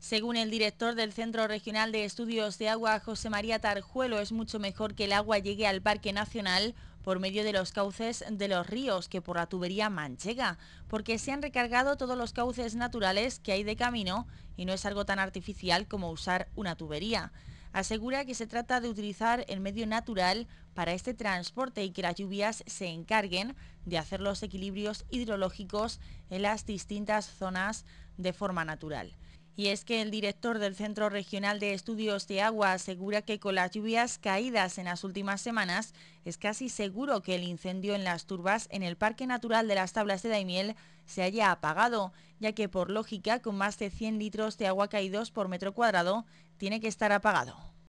Según el director del Centro Regional de Estudios de Agua, José María Tarjuelo, es mucho mejor que el agua llegue al Parque Nacional por medio de los cauces de los ríos que por la tubería manchega, porque se han recargado todos los cauces naturales que hay de camino y no es algo tan artificial como usar una tubería. Asegura que se trata de utilizar el medio natural para este transporte y que las lluvias se encarguen de hacer los equilibrios hidrológicos en las distintas zonas de forma natural. Y es que el director del Centro Regional de Estudios de Agua asegura que con las lluvias caídas en las últimas semanas, es casi seguro que el incendio en las turbas en el Parque Natural de las Tablas de Daimiel se haya apagado, ya que por lógica, con más de 100 litros de agua caídos por metro cuadrado, tiene que estar apagado.